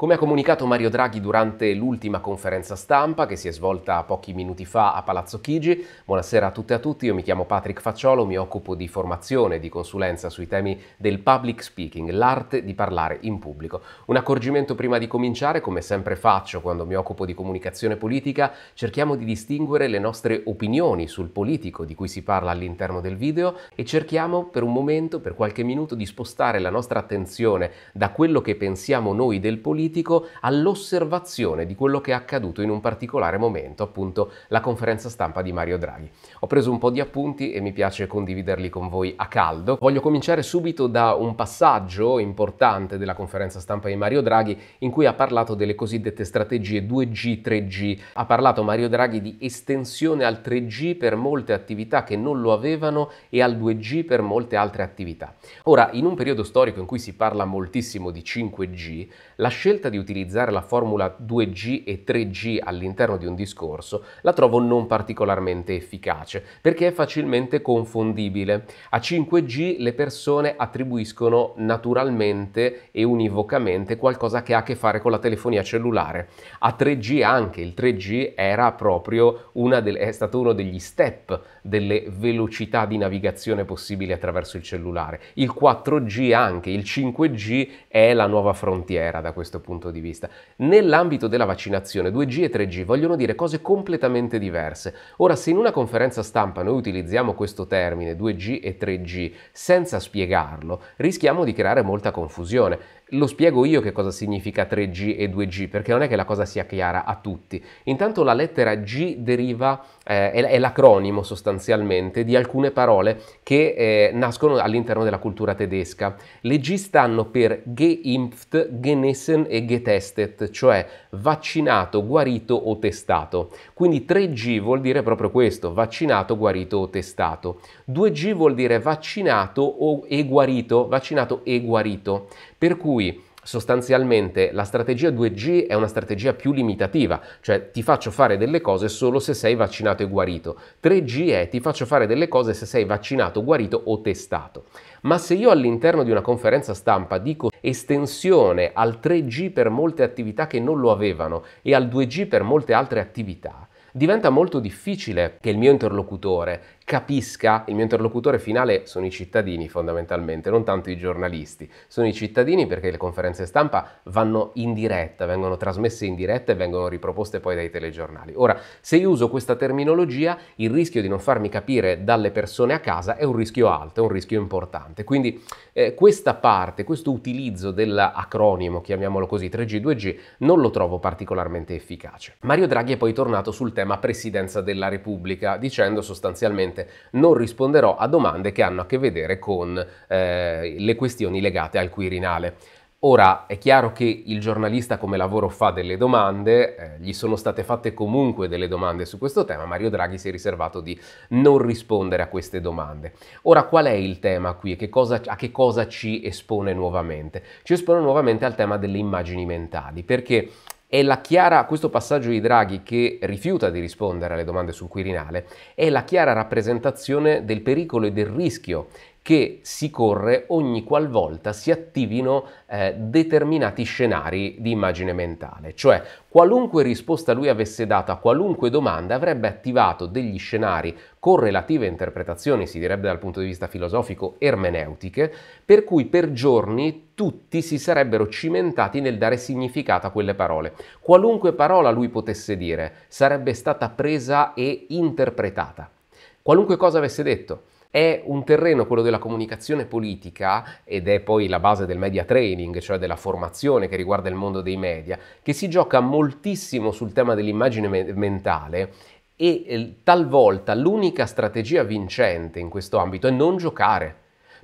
Come ha comunicato Mario Draghi durante l'ultima conferenza stampa che si è svolta pochi minuti fa a Palazzo Chigi, buonasera a tutte e a tutti, io mi chiamo Patrick Facciolo, mi occupo di formazione e di consulenza sui temi del public speaking, l'arte di parlare in pubblico. Un accorgimento prima di cominciare, come sempre faccio quando mi occupo di comunicazione politica, cerchiamo di distinguere le nostre opinioni sul politico di cui si parla all'interno del video e cerchiamo per un momento, per qualche minuto, di spostare la nostra attenzione da quello che pensiamo noi del politico critico all'osservazione di quello che è accaduto in un particolare momento, appunto la conferenza stampa di Mario Draghi. Ho preso un po' di appunti e mi piace condividerli con voi a caldo. Voglio cominciare subito da un passaggio importante della conferenza stampa di Mario Draghi in cui ha parlato delle cosiddette strategie 2G, 3G. Ha parlato Mario Draghi di estensione al 3G per molte attività che non lo avevano e al 2G per molte altre attività. Ora, in un periodo storico in cui si parla moltissimo di 5G, la scelta scelta di utilizzare la formula 2G e 3G all'interno di un discorso la trovo non particolarmente efficace, perché è facilmente confondibile. A 5G le persone attribuiscono naturalmente e univocamente qualcosa che ha a che fare con la telefonia cellulare. A 3G anche, il 3G era proprio una del, è stato uno degli step delle velocità di navigazione possibili attraverso il cellulare. Il 4G anche, il 5G è la nuova frontiera da questo punto punto di vista. Nell'ambito della vaccinazione 2G e 3G vogliono dire cose completamente diverse. Ora, se in una conferenza stampa noi utilizziamo questo termine 2G e 3G senza spiegarlo, rischiamo di creare molta confusione. Lo spiego io che cosa significa 3G e 2G, perché non è che la cosa sia chiara a tutti. Intanto la lettera G deriva, eh, è l'acronimo sostanzialmente di alcune parole che eh, nascono all'interno della cultura tedesca. Le G stanno per geimpft, genesen e getestet, cioè vaccinato, guarito o testato. Quindi 3G vuol dire proprio questo, vaccinato, guarito o testato. 2G vuol dire vaccinato o, e guarito, vaccinato e guarito. Per cui sostanzialmente la strategia 2G è una strategia più limitativa, cioè ti faccio fare delle cose solo se sei vaccinato e guarito. 3G è ti faccio fare delle cose se sei vaccinato, guarito o testato. Ma se io all'interno di una conferenza stampa dico estensione al 3G per molte attività che non lo avevano e al 2G per molte altre attività, diventa molto difficile che il mio interlocutore capisca, il mio interlocutore finale sono i cittadini fondamentalmente, non tanto i giornalisti, sono i cittadini perché le conferenze stampa vanno in diretta, vengono trasmesse in diretta e vengono riproposte poi dai telegiornali. Ora, se io uso questa terminologia, il rischio di non farmi capire dalle persone a casa è un rischio alto, è un rischio importante. Quindi eh, questa parte, questo utilizzo dell'acronimo, chiamiamolo così, 3G, 2G, non lo trovo particolarmente efficace. Mario Draghi è poi tornato sul tema presidenza della Repubblica, dicendo sostanzialmente semplicemente non risponderò a domande che hanno a che vedere con eh, le questioni legate al Quirinale. Ora è chiaro che il giornalista come lavoro fa delle domande, eh, gli sono state fatte comunque delle domande su questo tema, Mario Draghi si è riservato di non rispondere a queste domande. Ora qual è il tema qui e che cosa, a che cosa ci espone nuovamente? Ci espone nuovamente al tema delle immagini mentali, perché è la chiara, questo passaggio di Draghi che rifiuta di rispondere alle domande sul Quirinale è la chiara rappresentazione del pericolo e del rischio che si corre ogni qualvolta si attivino eh, determinati scenari di immagine mentale, cioè qualunque risposta lui avesse dato a qualunque domanda avrebbe attivato degli scenari con relative interpretazioni, si direbbe dal punto di vista filosofico, ermeneutiche, per cui per giorni tutti si sarebbero cimentati nel dare significato a quelle parole. Qualunque parola lui potesse dire sarebbe stata presa e interpretata. Qualunque cosa avesse detto, è un terreno, quello della comunicazione politica, ed è poi la base del media training, cioè della formazione che riguarda il mondo dei media, che si gioca moltissimo sul tema dell'immagine mentale e eh, talvolta l'unica strategia vincente in questo ambito è non giocare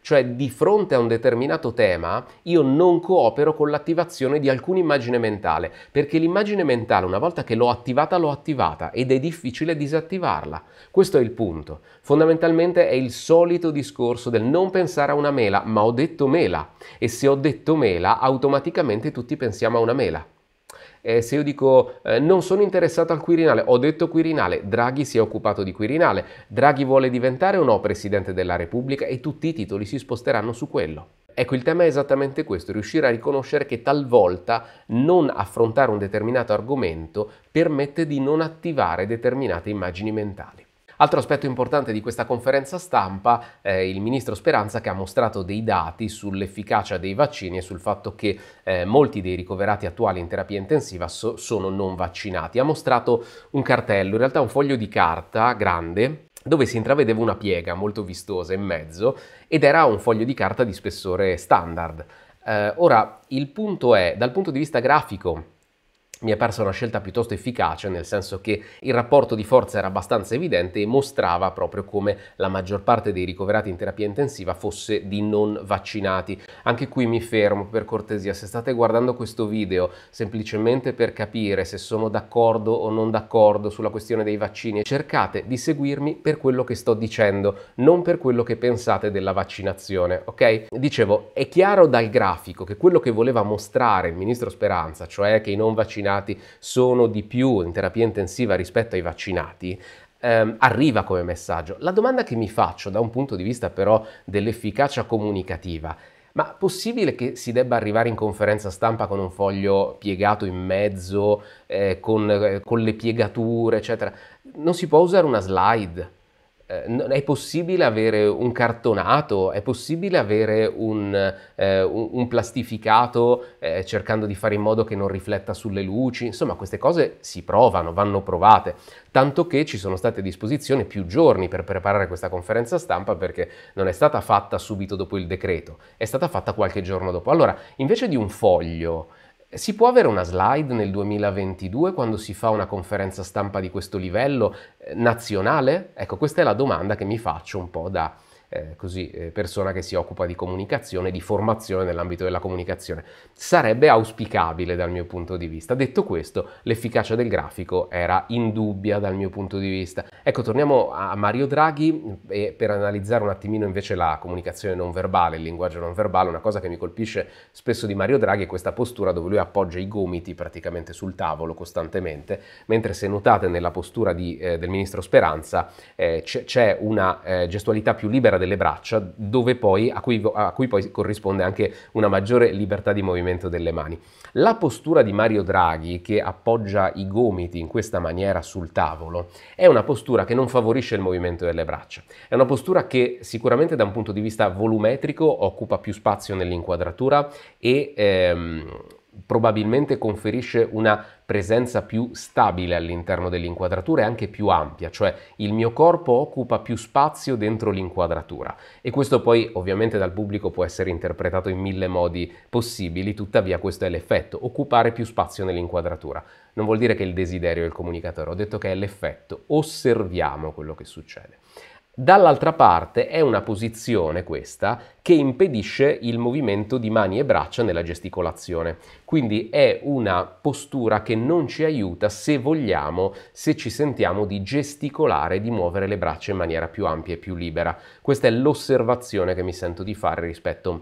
cioè di fronte a un determinato tema io non coopero con l'attivazione di alcuna immagine mentale, perché l'immagine mentale una volta che l'ho attivata l'ho attivata ed è difficile disattivarla. Questo è il punto. Fondamentalmente è il solito discorso del non pensare a una mela, ma ho detto mela e se ho detto mela automaticamente tutti pensiamo a una mela eh, se io dico eh, non sono interessato al Quirinale, ho detto Quirinale, Draghi si è occupato di Quirinale, Draghi vuole diventare o no Presidente della Repubblica e tutti i titoli si sposteranno su quello. Ecco, il tema è esattamente questo, riuscire a riconoscere che talvolta non affrontare un determinato argomento permette di non attivare determinate immagini mentali. Altro aspetto importante di questa conferenza stampa è il ministro Speranza che ha mostrato dei dati sull'efficacia dei vaccini e sul fatto che eh, molti dei ricoverati attuali in terapia intensiva so sono non vaccinati. Ha mostrato un cartello, in realtà un foglio di carta grande dove si intravedeva una piega molto vistosa in mezzo ed era un foglio di carta di spessore standard. Eh, ora, il punto è, dal punto di vista grafico, mi è parsa una scelta piuttosto efficace, nel senso che il rapporto di forza era abbastanza evidente e mostrava proprio come la maggior parte dei ricoverati in terapia intensiva fosse di non vaccinati. Anche qui mi fermo per cortesia, se state guardando questo video semplicemente per capire se sono d'accordo o non d'accordo sulla questione dei vaccini, cercate di seguirmi per quello che sto dicendo, non per quello che pensate della vaccinazione, ok? Dicevo, è chiaro dal grafico che quello che voleva mostrare il ministro Speranza, cioè che i non vaccinati vaccinati sono di più in terapia intensiva rispetto ai vaccinati, ehm, arriva come messaggio. La domanda che mi faccio da un punto di vista però dell'efficacia comunicativa ma possibile che si debba arrivare in conferenza stampa con un foglio piegato in mezzo, eh, con, eh, con le piegature, eccetera? Non si può usare una slide? Eh, è possibile avere un cartonato, è possibile avere un, eh, un plastificato eh, cercando di fare in modo che non rifletta sulle luci, insomma queste cose si provano, vanno provate, tanto che ci sono state a disposizione più giorni per preparare questa conferenza stampa perché non è stata fatta subito dopo il decreto, è stata fatta qualche giorno dopo. Allora, invece di un foglio, si può avere una slide nel 2022 quando si fa una conferenza stampa di questo livello eh, nazionale? Ecco, questa è la domanda che mi faccio un po' da, eh, così, eh, persona che si occupa di comunicazione, di formazione nell'ambito della comunicazione. Sarebbe auspicabile dal mio punto di vista. Detto questo, l'efficacia del grafico era indubbia dal mio punto di vista. Ecco, torniamo a Mario Draghi e per analizzare un attimino invece la comunicazione non verbale, il linguaggio non verbale, una cosa che mi colpisce spesso di Mario Draghi è questa postura dove lui appoggia i gomiti praticamente sul tavolo costantemente, mentre se notate nella postura di, eh, del ministro Speranza eh, c'è una eh, gestualità più libera intera delle braccia, poi, a, cui, a cui poi corrisponde anche una maggiore libertà di movimento delle mani. La postura di Mario Draghi, che appoggia i gomiti in questa maniera sul tavolo, è una postura che non favorisce il movimento delle braccia. È una postura che sicuramente da un punto di vista volumetrico occupa più spazio nell'inquadratura e ehm, probabilmente conferisce una presenza più stabile all'interno dell'inquadratura e anche più ampia, cioè il mio corpo occupa più spazio dentro l'inquadratura e questo poi ovviamente dal pubblico può essere interpretato in mille modi possibili, tuttavia questo è l'effetto, occupare più spazio nell'inquadratura. Non vuol dire che il desiderio è il comunicatore, ho detto che è l'effetto, osserviamo quello che succede. Dall'altra parte è una posizione questa che impedisce il movimento di mani e braccia nella gesticolazione, quindi è una postura che non ci aiuta se vogliamo, se ci sentiamo di gesticolare, di muovere le braccia in maniera più ampia e più libera. Questa è l'osservazione che mi sento di fare rispetto a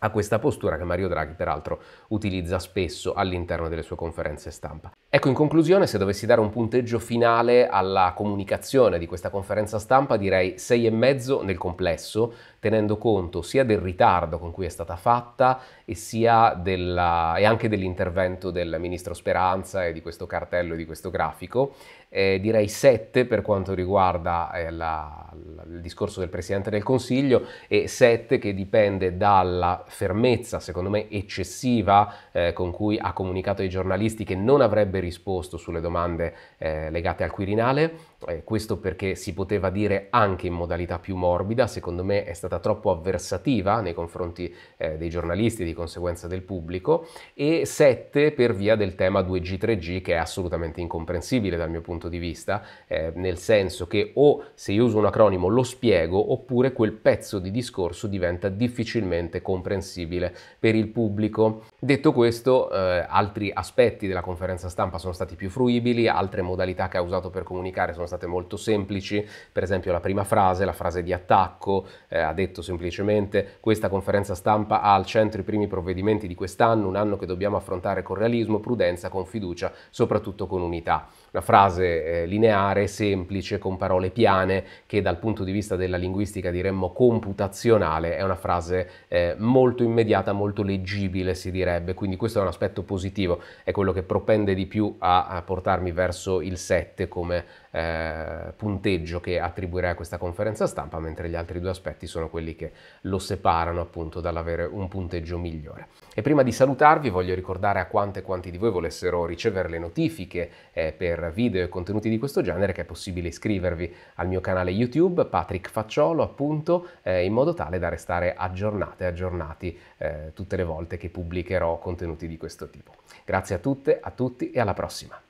a questa postura che Mario Draghi peraltro utilizza spesso all'interno delle sue conferenze stampa. Ecco, in conclusione, se dovessi dare un punteggio finale alla comunicazione di questa conferenza stampa, direi 6,5 nel complesso, tenendo conto sia del ritardo con cui è stata fatta e, sia della, e anche dell'intervento del ministro Speranza e di questo cartello e di questo grafico, eh, direi 7 per quanto riguarda eh, la, la, il discorso del Presidente del Consiglio e 7 che dipende dalla fermezza, secondo me eccessiva, eh, con cui ha comunicato ai giornalisti che non avrebbe risposto sulle domande eh, legate al Quirinale Certo. Eh, questo perché si poteva dire anche in modalità più morbida, secondo me è stata troppo avversativa nei confronti eh, dei giornalisti, e di conseguenza del pubblico, e 7 per via del tema 2G-3G che è assolutamente incomprensibile dal mio punto di vista, eh, nel senso che o se io uso un acronimo lo spiego oppure quel pezzo di discorso diventa difficilmente comprensibile per il pubblico. Detto questo, eh, altri aspetti della conferenza stampa sono stati più fruibili, altre modalità che ha usato per comunicare sono sono state molto semplici, per esempio la prima frase, la frase di attacco, eh, ha detto semplicemente questa conferenza stampa ha al centro i primi provvedimenti di quest'anno, un anno che dobbiamo affrontare con realismo, prudenza, con fiducia, soprattutto con unità. Una frase eh, lineare, semplice, con parole piane, che dal punto di vista della linguistica diremmo computazionale, è una frase eh, molto immediata, molto leggibile si direbbe, quindi questo è un aspetto positivo, è quello che propende di più a, a portarmi verso il 7 come eh, punteggio che attribuirei a questa conferenza stampa, mentre gli altri due aspetti sono quelli che lo separano appunto dall'avere un punteggio migliore. E prima di salutarvi voglio ricordare a quante e quanti di voi volessero ricevere le notifiche eh, per video e contenuti di questo genere che è possibile iscrivervi al mio canale YouTube, Patrick Facciolo appunto, eh, in modo tale da restare aggiornate e aggiornati eh, tutte le volte che pubblicherò contenuti di questo tipo. Grazie a tutte, a tutti e alla prossima!